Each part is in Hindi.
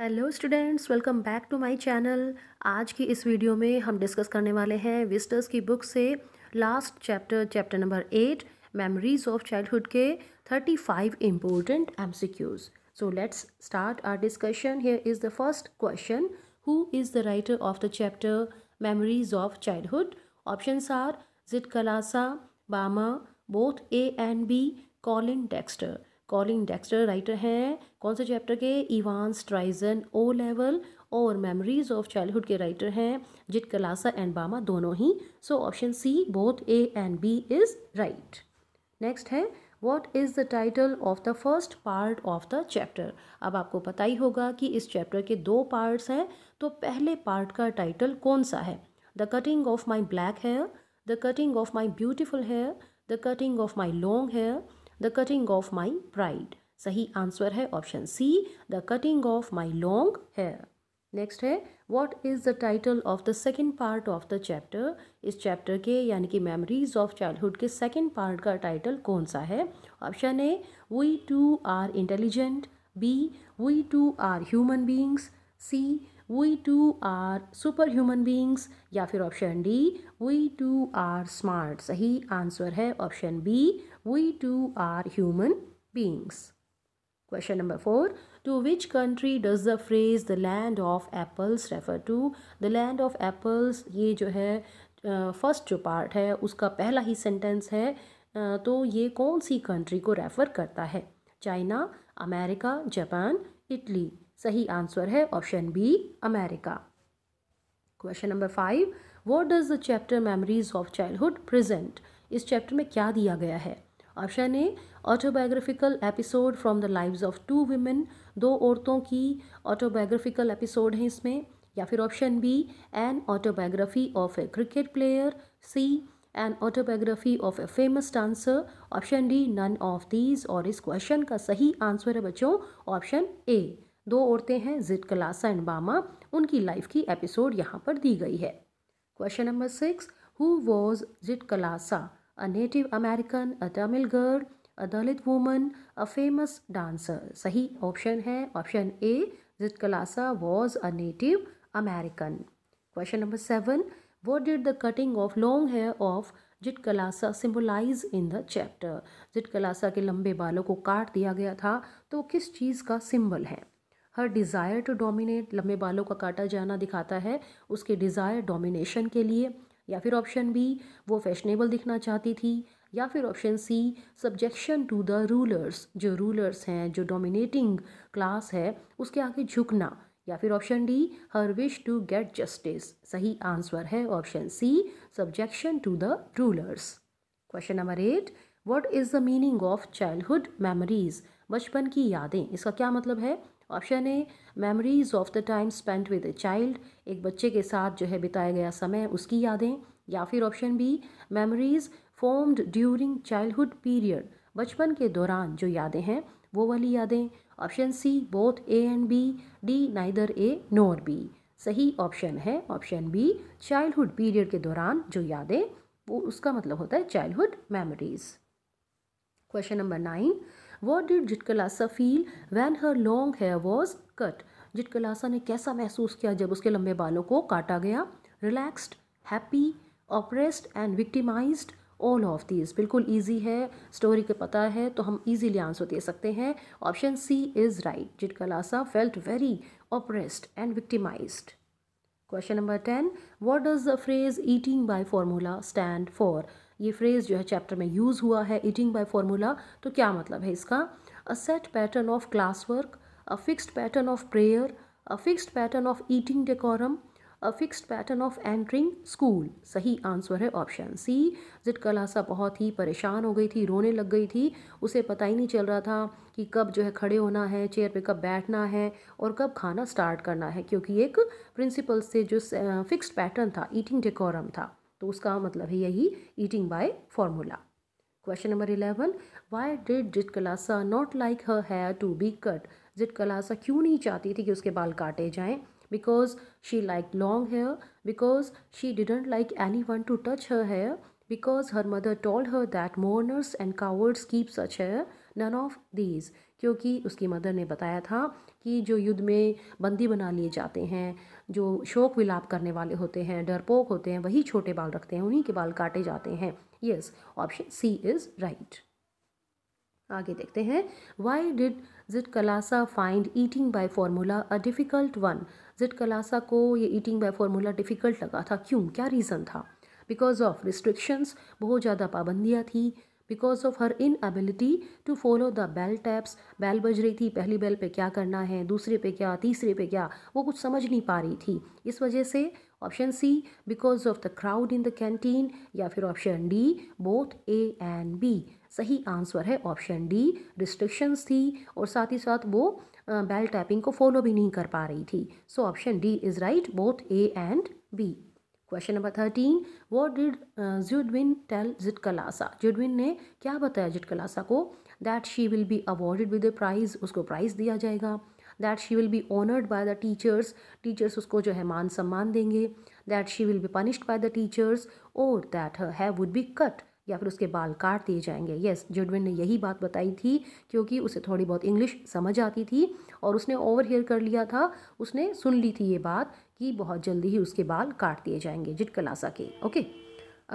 Hello students welcome back to my channel आज की इस वीडियो में हम डिस्कस करने वाले हैं विस्टर्स की बुक से last chapter chapter number eight memories of childhood के thirty five important MCQs so let's start our discussion here is the first question who is the writer of the chapter memories of childhood options are Zitkala कलासा Bama both A and B Colin Dexter Colin Dexter writer हैं कौन से चैप्टर के इवान स्ट्राइजन ओ लेवल और मेमोरीज ऑफ चाइल्डहुड के राइटर हैं जिट कलासा एंड बामा दोनों ही so option C both A and B is right next है what is the title of the first part of the chapter अब आपको पता ही होगा कि इस चैप्टर के दो पार्ट्स हैं तो पहले पार्ट का टाइटल कौन सा है the cutting of my black hair the cutting of my beautiful hair the cutting of my long hair the cutting of my pride सही आंसर है option C the cutting of my long hair next है what is the title of the second part of the chapter इस चैप्टर के यानी कि मेमरीज ऑफ चाइल्डहुड के सेकेंड पार्ट का टाइटल कौन सा है option A we too are intelligent B we too are human beings C we too are super human beings या फिर option D we too are smart सही आंसर है option B We too are human beings. Question number four. To which country does the phrase the land of apples refer to? The land of apples ये जो है फर्स्ट जो पार्ट है उसका पहला ही सेंटेंस है तो ये कौन सी कंट्री को रेफ़र करता है चाइना अमेरिका जापान इटली सही आंसर है option B America question number five what does the chapter memories of childhood present इस चैप्टर में क्या दिया गया है आशा ने autobiographical episode from the lives of two women दो औरतों की ऑटोबायोग्राफिकल एपिसोड हैं इसमें या फिर option B an autobiography of a cricket player C an autobiography of a famous dancer option D none of these और इस क्वेश्चन का सही आंसर है बच्चों ऑप्शन ए दो औरतें हैं जिट कलासा एंड बामा उनकी लाइफ की एपिसोड यहाँ पर दी गई है question number six who was जिट कलासा a Native American, a Tamil girl, a Dalit woman, a famous dancer. सही ऑप्शन है option A Zitkala Sa was a native American question number seven what did the cutting of long hair of Zitkala Sa symbolize in the chapter Zitkala Sa के लंबे बालों को काट दिया गया था तो किस चीज़ का सिम्बल है हर डिज़ायर टू डोमिनेट लंबे बालों का काटा जाना दिखाता है उसके डिज़ायर डोमिनेशन के लिए या फिर ऑप्शन बी वो फैशनेबल दिखना चाहती थी या फिर option C subjection to the rulers जो रूलर्स हैं जो डोमिनेटिंग क्लास है उसके आगे झुकना या फिर option D her wish to get justice सही आंसर है option C subjection to the rulers question number eight what is the meaning of childhood memories बचपन की यादें इसका क्या मतलब है option A memories of the time spend with a child एक बच्चे के साथ जो है बिताया गया समय उसकी यादें या फिर option B memories formed during childhood period बचपन के दौरान जो यादें हैं वो वाली यादें option C both A and B D neither A nor B सही ऑप्शन है ऑप्शन बी चाइल्डहुड पीरियड के दौरान जो यादें वो उसका मतलब होता है childhood memories question number nine what did Zitkalasa feel when her long hair was cut Zitkalasa ने कैसा महसूस किया जब उसके लंबे बालों को काटा गया relaxed happy oppressed and victimized all of these बिल्कुल ईजी है स्टोरी के पता है तो हम ईजीली आंसर दे सकते हैं option C is right Zitkala Sa felt very oppressed and victimized question number ten what does the phrase eating by formula stand for ये फ्रेज़ जो है चैप्टर में यूज़ हुआ है ईटिंग बाय फॉर्मूला तो क्या मतलब है इसका a set pattern of class work a fixed pattern of prayer a fixed pattern of eating decorum a fixed pattern of entering school सही आंसर है ऑप्शन सी जिट कलासा बहुत ही परेशान हो गई थी रोने लग गई थी उसे पता ही नहीं चल रहा था कि कब जो है खड़े होना है चेयर पे कब बैठना है और कब खाना स्टार्ट करना है क्योंकि एक प्रिंसिपल से जो फिक्स्ड पैटर्न था ईटिंग डेकोरम था तो उसका मतलब है यही eating by formula question number eleven why did Zitkala Sa not like her hair to be cut Zitkala Sa क्यों नहीं चाहती थी कि उसके बाल काटे जाएं because she like long hair because she didn't like anyone to touch her hair because her mother told her that mourners and cowards keep such hair none of these क्योंकि उसकी मदर ने बताया था कि जो युद्ध में बंदी बना लिए जाते हैं जो शोक विलाप करने वाले होते हैं डरपोक होते हैं वही छोटे बाल रखते हैं उन्हीं के बाल काटे जाते हैं yes option C is right आगे देखते हैं why did Zitkala Sa find eating by formula a difficult one Zitkala Sa को ये ईटिंग बाय फार्मूला डिफ़िकल्ट लगा था क्यों क्या रीज़न था बिकॉज ऑफ रिस्ट्रिक्शंस बहुत ज़्यादा पाबंदियाँ थी because of her inability to follow the bell taps bell बज रही थी पहली बेल पे क्या करना है दूसरे पे क्या तीसरे पे क्या वो कुछ समझ नहीं पा रही थी इस वजह से option C because of the crowd in the canteen या फिर option D both A and B सही आंसर है ऑप्शन डी रिस्ट्रिक्शंस थी और साथ ही साथ वो बेल टैपिंग को फॉलो भी नहीं कर पा रही थी so option D is right both A and B question number thirteen what did Judewin tell Zitkala Sa Judewin ने क्या बताया जिट कलासा को that she will be awarded with a prize उसको प्राइज़ दिया जाएगा that she will be honoured by the teachers teachers उसको जो है मान सम्मान देंगे that she will be punished by the teachers और that hair would be cut या फिर उसके बाल काट दिए जाएंगे यस yes, जुडविन ने यही बात बताई थी क्योंकि उसे थोड़ी बहुत इंग्लिश समझ आती थी और उसने ओवर हेयर कर लिया था उसने सुन ली थी ये बात कि बहुत जल्दी ही उसके बाल काट दिए जाएंगे जिट कलासा के ओके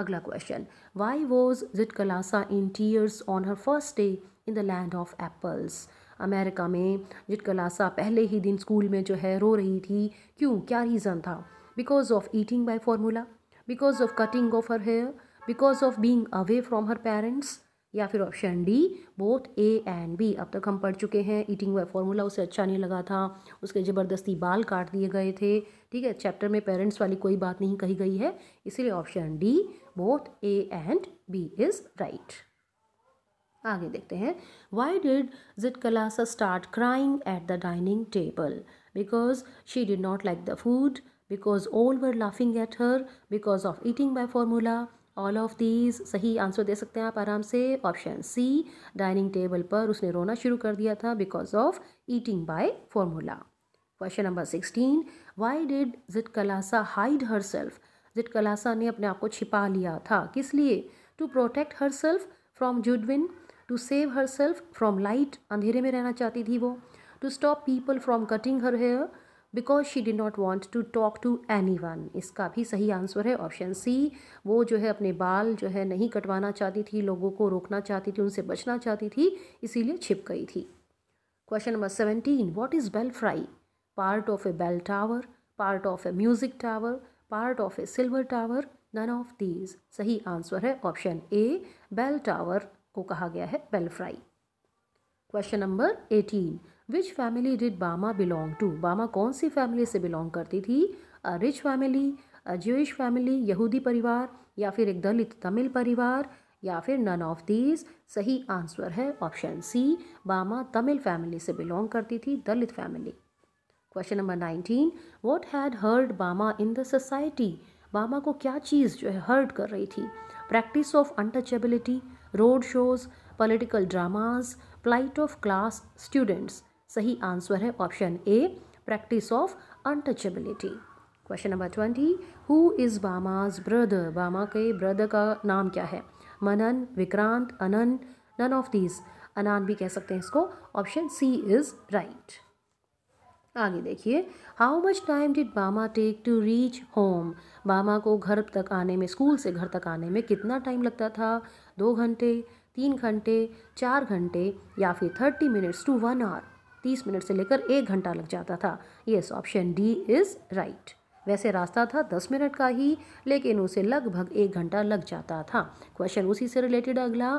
अगला question why was जिट Zitkala Sa in tears on her first day in the land of apples America में जिट कलासा पहले ही दिन स्कूल में जो है रो रही थी क्यों क्या रीज़न था because of eating by formula because of cutting of her hair because of being away from her parents या फिर option D both A and B अब तक हम पढ़ चुके हैं ईटिंग वाई फॉर्मूला उसे अच्छा नहीं लगा था उसके ज़बरदस्ती बाल काट दिए गए थे ठीक है चैप्टर में पेरेंट्स वाली कोई बात नहीं कही गई है इसलिए option D both A and B is right आगे देखते हैं why did Zitkala Sa start crying at the dining table because she did not like the food because all were laughing at her because of eating by formula all of these सही आंसर दे सकते हैं आप आराम से ऑप्शन सी डाइनिंग टेबल पर उसने रोना शुरू कर दिया था because of eating by formula question number sixteen why did Zitkala Sa hide herself Zitkala Sa ने अपने आप को छिपा लिया था किस लिए to protect herself from Judewin to save herself from light अंधेरे में रहना चाहती थी वो to stop people from cutting her hair because she did not want to talk to anyone इसका भी सही आंसर है ऑप्शन सी वो जो है अपने बाल जो है नहीं कटवाना चाहती थी लोगों को रोकना चाहती थी उनसे बचना चाहती थी इसीलिए छिप गई थी question number seventeen what is belfry part of a bell tower part of a music tower part of a silver tower none of these सही आंसर है ऑप्शन ए बेल टावर को कहा गया है belfry question number eighteen which family did Bama belong to Bama कौन सी फैमिली से बिलोंग करती थी a rich family a Jewish family यहूदी परिवार या फिर एक दलित तमिल परिवार या फिर नन ऑफ दीज सही आंसर है option C Bama Tamil family से बिलोंग करती थी Dalit family question number nineteen what had hurt Bama in the society बामा को क्या चीज़ जो है हर्ट कर रही थी practice of untouchability road shows political dramas plight of class students सही आंसर है option A practice of untouchability question number twenty who is Bama's brother Bama के ब्रदर का नाम क्या है Manan Vikrant Annan none of these Annan भी कह सकते हैं इसको ऑप्शन सी इज़ राइट आगे देखिए how much time did Bama take to reach home Bama को घर तक आने में स्कूल से घर तक आने में कितना टाइम लगता था दो घंटे तीन घंटे चार घंटे या फिर thirty minutes to one hour तीस मिनट से लेकर एक घंटा लग जाता था yes option D is right वैसे रास्ता था दस मिनट का ही लेकिन उसे लगभग एक घंटा लग जाता था क्वेश्चन उसी से रिलेटेड अगला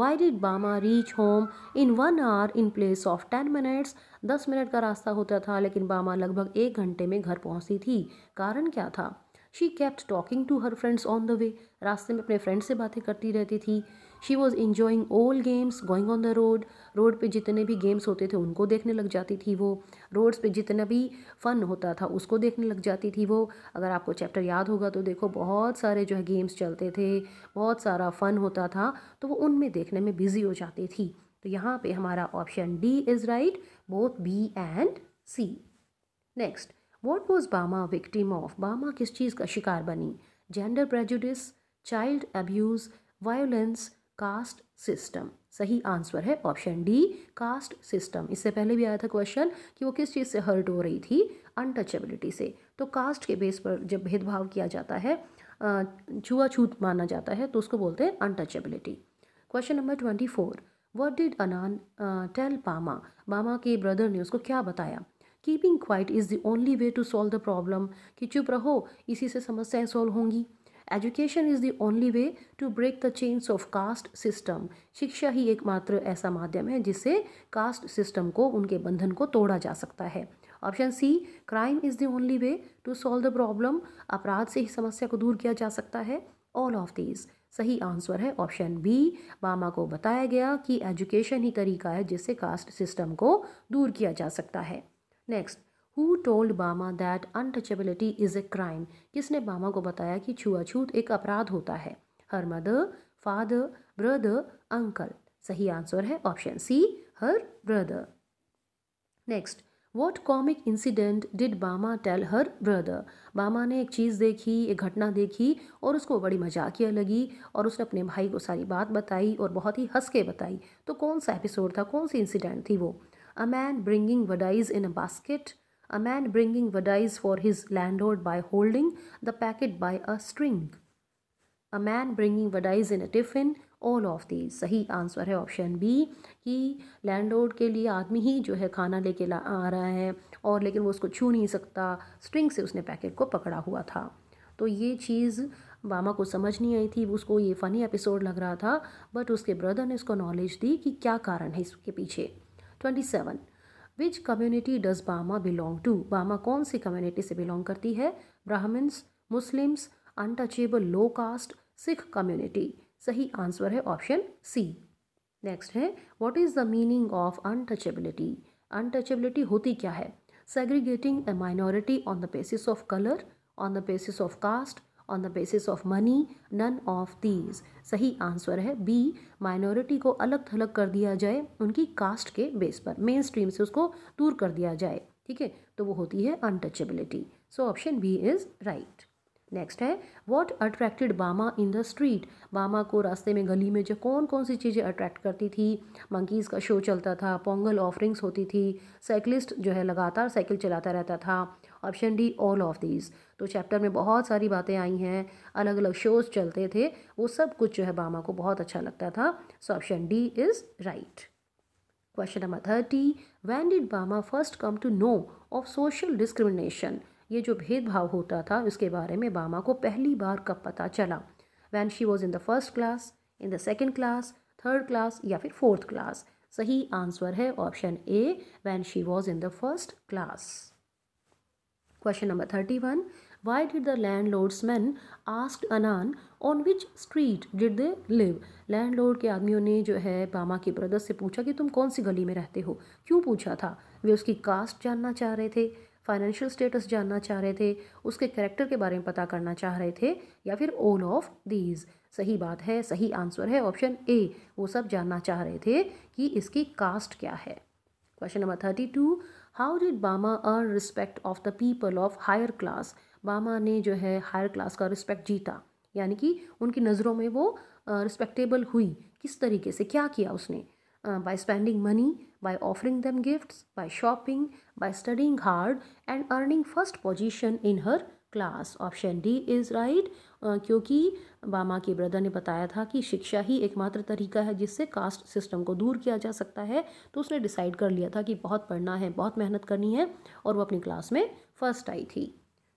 why did Bama reach home in one hour in place of ten minutes दस मिनट का रास्ता होता था लेकिन बामा लगभग एक घंटे में घर पहुंची थी कारण क्या था she kept talking to her friends on the way रास्ते में अपने फ्रेंड्स से बातें करती रहती थी she was enjoying all games going on the road road पे जितने भी गेम्स होते थे उनको देखने लग जाती थी वो रोड्स पे जितना भी फन होता था उसको देखने लग जाती थी वो अगर आपको चैप्टर याद होगा तो देखो बहुत सारे जो है गेम्स चलते थे बहुत सारा फ़न होता था तो वो उनमें देखने में बिज़ी हो जाती थी तो यहाँ पे हमारा option D is right both B and C next what was Bama victim of Bama किस चीज़ का शिकार बनी gender prejudice child abuse violence caste system सही आंसर है ऑप्शन डी कास्ट सिस्टम इससे पहले भी आया था क्वेश्चन कि वो किस चीज़ से हर्ट हो रही थी अनटचेबिलिटी से तो कास्ट के बेस पर जब भेदभाव किया जाता है छुआछूत माना जाता है तो उसको बोलते हैं untouchability question number twenty four what did Annan tell Bama Bama के ब्रदर ने उसको क्या बताया keeping quiet is the only way to solve the problem कि चुप रहो इसी से समस्याएं सॉल्व होंगी education is the only way to break the change of caste system शिक्षा ही एकमात्र ऐसा माध्यम है जिससे कास्ट सिस्टम को उनके बंधन को तोड़ा जा सकता है option C crime is the only way to solve the problem अपराध से ही समस्या को दूर किया जा सकता है ऑल ऑफ दीज सही आंसर है ऑप्शन बी मामा को बताया गया कि एजुकेशन ही तरीका है जिससे कास्ट सिस्टम को दूर किया जा सकता है next who told Bama that untouchability is a crime किसने बामा को बताया कि छुआछूत एक अपराध होता है her mother father brother uncle सही आंसर है option C her brother next what comic incident did Bama tell her brother Bama ने एक चीज़ देखी एक घटना देखी और उसको बड़ी मजाकिया लगी और उसने अपने भाई को सारी बात बताई और बहुत ही हंस के बताई तो कौन सा एपिसोड था कौन सी इंसिडेंट थी वो a man bringing vadais in a basket, a man bringing vadais for his landlord by holding the packet by a string, a man bringing vadais in a tiffin, all of these सही आंसर है ऑप्शन बी कि लैंडलॉर्ड के लिए आदमी ही जो है खाना लेके आ रहा है और लेकिन वो उसको छू नहीं सकता स्ट्रिंग से उसने पैकेट को पकड़ा हुआ था तो ये चीज़ मामा को समझ नहीं आई थी उसको ये फ़नी एपिसोड लग रहा था बट उसके ब्रदर ने उसको नॉलेज दी कि क्या कारण है इसके पीछे twenty seven which community does Bama belong to Bama कौन सी कम्युनिटी से बिलोंग करती है Brahmins Muslims untouchable low caste Sikh community सही आंसर है ऑप्शन सी नेक्स्ट है what is the meaning of untouchability untouchability होती क्या है segregating a minority on the basis of colour on the basis of caste on the basis of money none of these सही आंसर है बी माइनॉरिटी को अलग थलग कर दिया जाए उनकी कास्ट के बेस पर मेन स्ट्रीम से उसको दूर कर दिया जाए ठीक है तो वो होती है untouchability so option B is right next है what attracted Bama in the street बामा को रास्ते में गली में जो कौन कौन सी चीज़ें अट्रैक्ट करती थी मंकीज़ का शो चलता था पोंगल ऑफरिंग्स होती थी साइकिलिस्ट जो है लगातार साइकिल चलाता रहता था option D all of these तो चैप्टर में बहुत सारी बातें आई हैं अलग अलग शोज़ चलते थे वो सब कुछ जो है बामा को बहुत अच्छा लगता था so option D is right question number thirty one did Bama first come to know of social discrimination ये जो भेदभाव होता था उसके बारे में बामा को पहली बार कब पता चला when she was in the first class in the second class third class या फिर फोर्थ क्लास सही आंसर है option A when she was in the first class question number thirty one why did the land did man ask Annan on which street did they live land landlord के आदमियों ने जो है बामा के ब्रदर से पूछा कि तुम कौन सी गली में रहते हो क्यों पूछा था वे उसकी कास्ट जानना चाह रहे थे फाइनेंशियल स्टेटस जानना चाह रहे थे उसके करेक्टर के बारे में पता करना चाह रहे थे या फिर ऑल ऑफ दीज सही बात है सही आंसर है ऑप्शन ए वो सब जानना चाह रहे थे कि इसकी कास्ट क्या है question number thirty two how did Bama earn respect of the people of higher class Bama ने जो है हायर क्लास का रिस्पेक्ट जीता यानी कि उनकी नज़रों में वो रिस्पेक्टेबल हुई किस तरीके से क्या किया उसने by uh, by spending money, by offering them gifts, by shopping, by studying hard and earning first position in her class option D is right क्योंकि बामा के ब्रदर ने बताया था कि शिक्षा ही एकमात्र तरीका है जिससे कास्ट सिस्टम को दूर किया जा सकता है तो उसने डिसाइड कर लिया था कि बहुत पढ़ना है बहुत मेहनत करनी है और वो अपनी क्लास में फर्स्ट आई थी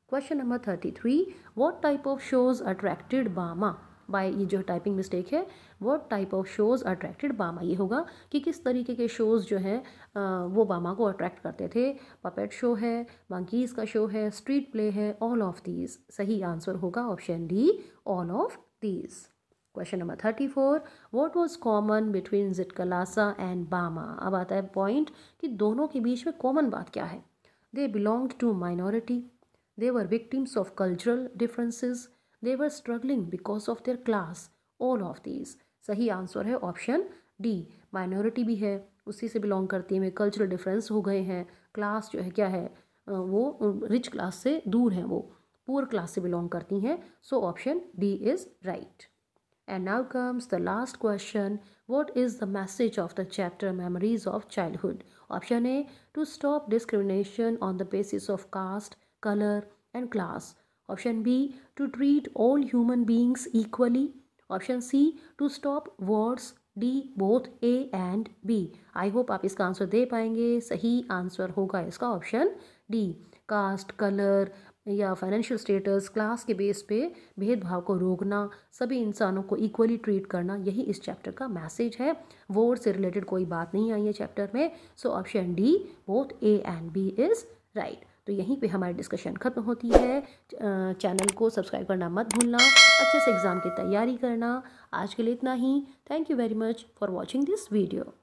question number thirty three what type of shows attracted Bama by ये जो टाइपिंग मिस्टेक है what type of shows attracted Bama ये होगा कि किस तरीके के शोज़ जो हैं वो बामा को अट्रैक्ट करते थे पपेट शो है मंकीज़ का शो है स्ट्रीट प्ले है ऑल ऑफ दीज सही आंसर होगा option D all of these question number thirty four what was common between Zitkala Sa and Bama अब आता है पॉइंट कि दोनों के बीच में कॉमन बात क्या है they belong to minority they were victims of cultural differences they were struggling because of their class all of these सही आंसर है ऑप्शन डी माइनॉरिटी भी है उसी से बिलोंग करती है मैं कल्चरल डिफरेंस हो गए हैं क्लास जो है क्या है वो रिच क्लास से दूर हैं वो पुअर क्लास से बिलोंग करती हैं so option D is right and now comes the last question what is the message of the chapter memories of childhood option A to stop discrimination on the basis of caste colour and class option B to treat all human beings equally option C to stop words D both A and B I hope आप इसका आंसर दे पाएंगे सही आंसर होगा इसका ऑप्शन डी कास्ट कलर या फाइनेंशियल स्टेटस क्लास के बेस पे भेदभाव को रोकना सभी इंसानों को इक्वली ट्रीट करना यही इस चैप्टर का मैसेज है वोट से रिलेटेड कोई बात नहीं आई है चैप्टर में so option D both A and B is right तो यहीं पे हमारी डिस्कशन ख़त्म होती है चैनल को सब्सक्राइब करना मत भूलना अच्छे से एग्ज़ाम की तैयारी करना आज के लिए इतना ही thank you very much for watching this video